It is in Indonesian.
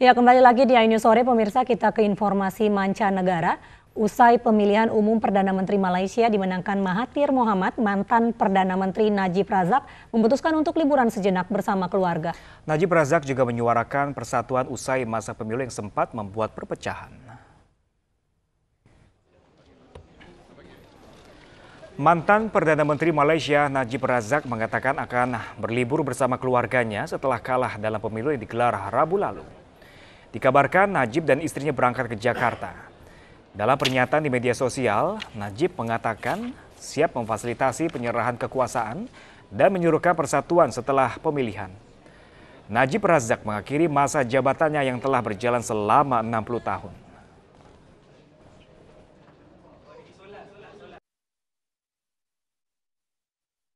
Ya, kembali lagi di iNews Sore, pemirsa kita ke informasi mancanegara. Usai pemilihan umum Perdana Menteri Malaysia dimenangkan Mahathir Mohamad, mantan Perdana Menteri Najib Razak memutuskan untuk liburan sejenak bersama keluarga. Najib Razak juga menyuarakan persatuan usai masa pemilu yang sempat membuat perpecahan. Mantan Perdana Menteri Malaysia Najib Razak mengatakan akan berlibur bersama keluarganya setelah kalah dalam pemilu yang digelar Rabu lalu. Dikabarkan Najib dan istrinya berangkat ke Jakarta. Dalam pernyataan di media sosial, Najib mengatakan siap memfasilitasi penyerahan kekuasaan dan menyuruhkan persatuan setelah pemilihan. Najib Razak mengakhiri masa jabatannya yang telah berjalan selama 60 tahun.